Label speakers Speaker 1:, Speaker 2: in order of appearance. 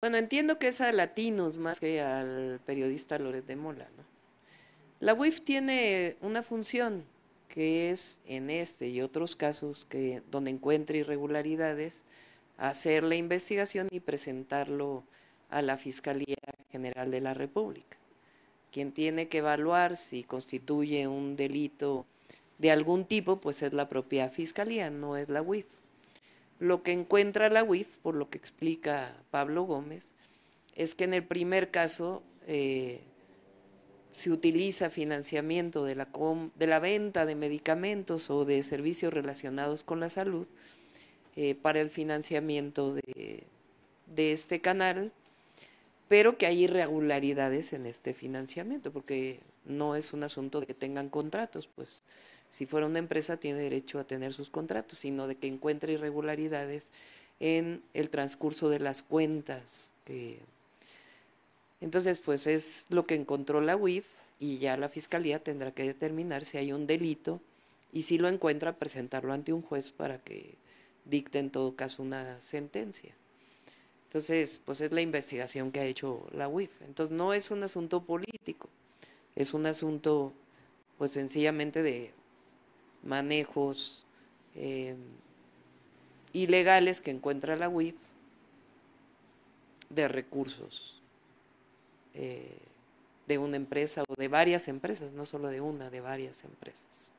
Speaker 1: Bueno, entiendo que es a latinos más que al periodista Loret de Mola, La UIF tiene una función que es en este y otros casos que donde encuentre irregularidades, hacer la investigación y presentarlo a la Fiscalía General de la República, quien tiene que evaluar si constituye un delito de algún tipo, pues es la propia Fiscalía, no es la UIF. Lo que encuentra la UIF, por lo que explica Pablo Gómez, es que en el primer caso eh, se utiliza financiamiento de la, venta de medicamentos o de servicios relacionados con la salud eh, para el financiamiento de este canal pero que hay irregularidades en este financiamiento, porque no es un asunto de que tengan contratos, pues si fuera una empresa tiene derecho a tener sus contratos, sino de que encuentre irregularidades en el transcurso de las cuentas. Entonces, pues es lo que encontró la UIF y ya la Fiscalía tendrá que determinar si hay un delito y si lo encuentra, presentarlo ante un juez para que dicte en todo caso una sentencia. Entonces, pues es la investigación que ha hecho la UIF. Entonces, no es un asunto político, es un asunto, pues sencillamente de manejos eh, ilegales que encuentra la UIF de recursos eh, de una empresa o de varias empresas, no solo de una, de varias empresas.